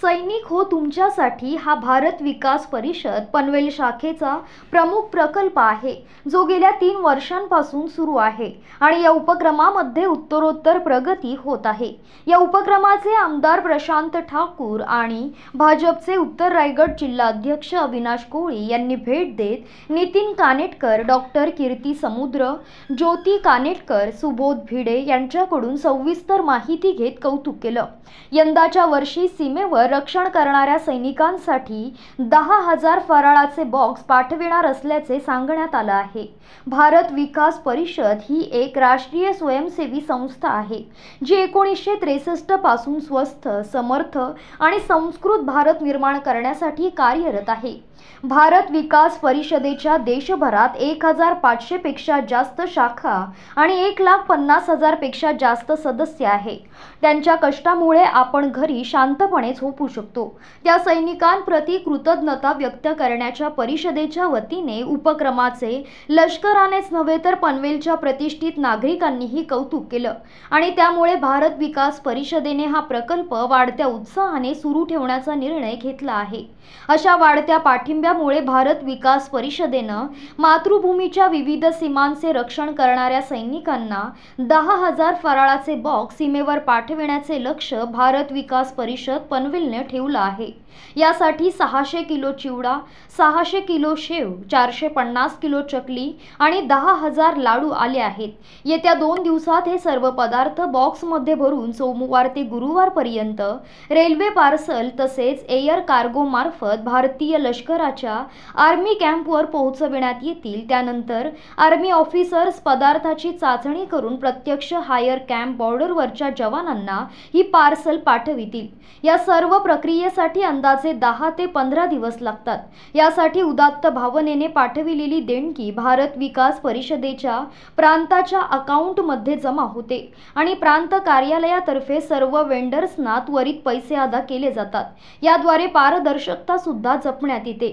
सैनिक हो तुमच्यासाठी हा भारत विकास परिषद पनवेल शाखेचा प्रमुख प्रकल्प आहे जो गेल्या तीन वर्षांपासून सुरू आहे आणि या उपक्रमामध्ये उत्तरोत्तर प्रगती होत आहे या उपक्रमाचे आमदार प्रशांत ठाकूर आणि भाजपचे उत्तर रायगड जिल्हा अध्यक्ष अविनाश कोळी यांनी भेट देत नितीन कानेटकर डॉक्टर कीर्ती समुद्र ज्योती कानेटकर सुबोध भिडे यांच्याकडून सविस्तर माहिती घेत कौतुक केलं यंदाच्या वर्षी सीमेवर रक्षण करणाऱ्या सैनिकांसाठी दहा हजार फराळाचे बॉक्स पाठविणार असल्याचे सांगण्यात आलं आहे भारत विकास परिषद ही एक राष्ट्रीय स्वयंसेवी संस्था आहे जी एकोणीसशे त्रेसष्ट पासून स्वस्थ समर्थ आणि संस्कृत भारत निर्माण करण्यासाठी कार्यरत आहे भारत विकास परिषदेच्या देशभरात एक हजार पाचशेपेक्षा जास्त शाखा आणि एक लाख पन्नास पेक्षा जास्त सदस्य आहे त्यांच्या कष्टामुळे आपण घरी शांतपणे झोपू शकतो त्या सैनिकांप्रती कृतज्ञता व्यक्त करण्याच्या परिषदेच्या वतीने उपक्रमाचे लष्करानेच नव्हे तर पनवेलच्या प्रतिष्ठित नागरिकांनीही कौतुक केलं आणि त्यामुळे भारत विकास परिषदेने हा प्रकल्प वाढत्या उत्साहाने सुरू ठेवण्याचा निर्णय घेतला आहे अशा वाढत्या पाठी पाठिंब्यामुळे भारत विकास परिषदेनं मातृभूमीच्या विविध सीमांचे रक्षण करणाऱ्या सैनिकांना दहा हजार फराळाचे बॉक्स सीमेवर पाठविण्याचे लक्ष भारत विकास परिषद पनवेलने ठेवलं आहे यासाठी सहाशे किलो चिवडा सहाशे किलो शेव चारशे पन्नास किलो चकली आणि दहा हजार लाडू आले आहेत येत्या दोन दिवसात हे सर्व पदार्थ बॉक्समध्ये भरून सोमवार ते गुरुवारपर्यंत रेल्वे पार्सल तसेच एअर कार्गो मार्फत भारतीय लष्कर शहराच्या आर्मी कॅम्पवर पोहोचविण्यात येतील त्यानंतर आर्मी ऑफिसर्स पदार्थाची चाचणी करून प्रत्यक्ष हायर कॅम्प बॉर्डरवरच्या जवानांना ही पार्सल पाठवितील या सर्व प्रक्रियेसाठी अंदाजे दहा ते पंधरा दिवस लागतात यासाठी उदात्त भावनेने पाठविलेली देणगी भारत विकास परिषदेच्या प्रांताच्या अकाउंटमध्ये जमा होते आणि प्रांत कार्यालयातर्फे सर्व वेंडर्सना त्वरित पैसे अदा केले जातात याद्वारे पारदर्शकता सुद्धा जपण्यात येते